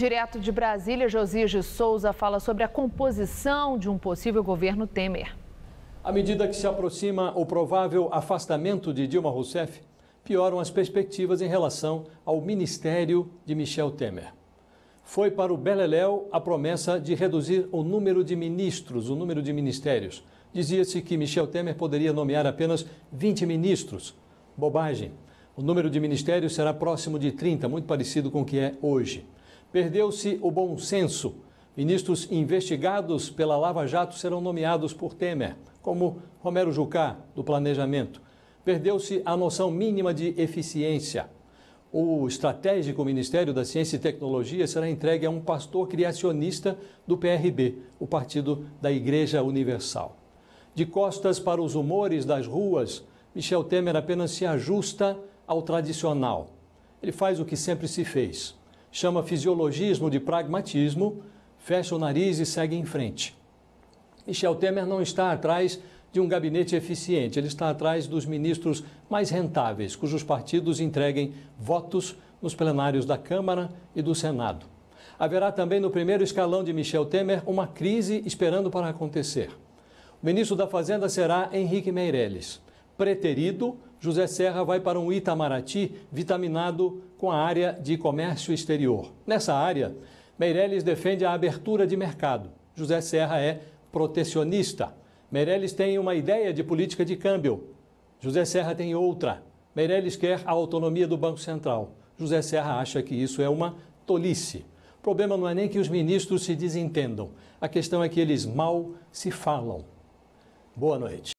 Direto de Brasília, Josias de Souza fala sobre a composição de um possível governo Temer. À medida que se aproxima o provável afastamento de Dilma Rousseff, pioram as perspectivas em relação ao ministério de Michel Temer. Foi para o Beleléu a promessa de reduzir o número de ministros, o número de ministérios. Dizia-se que Michel Temer poderia nomear apenas 20 ministros. Bobagem. O número de ministérios será próximo de 30, muito parecido com o que é hoje. Perdeu-se o bom senso. Ministros investigados pela Lava Jato serão nomeados por Temer, como Romero Jucá, do Planejamento. Perdeu-se a noção mínima de eficiência. O estratégico Ministério da Ciência e Tecnologia será entregue a um pastor criacionista do PRB, o Partido da Igreja Universal. De costas para os humores das ruas, Michel Temer apenas se ajusta ao tradicional. Ele faz o que sempre se fez chama fisiologismo de pragmatismo, fecha o nariz e segue em frente. Michel Temer não está atrás de um gabinete eficiente, ele está atrás dos ministros mais rentáveis, cujos partidos entreguem votos nos plenários da Câmara e do Senado. Haverá também no primeiro escalão de Michel Temer uma crise esperando para acontecer. O ministro da Fazenda será Henrique Meirelles preterido, José Serra vai para um Itamaraty vitaminado com a área de comércio exterior. Nessa área, Meirelles defende a abertura de mercado. José Serra é protecionista. Meirelles tem uma ideia de política de câmbio. José Serra tem outra. Meirelles quer a autonomia do Banco Central. José Serra acha que isso é uma tolice. O problema não é nem que os ministros se desentendam. A questão é que eles mal se falam. Boa noite.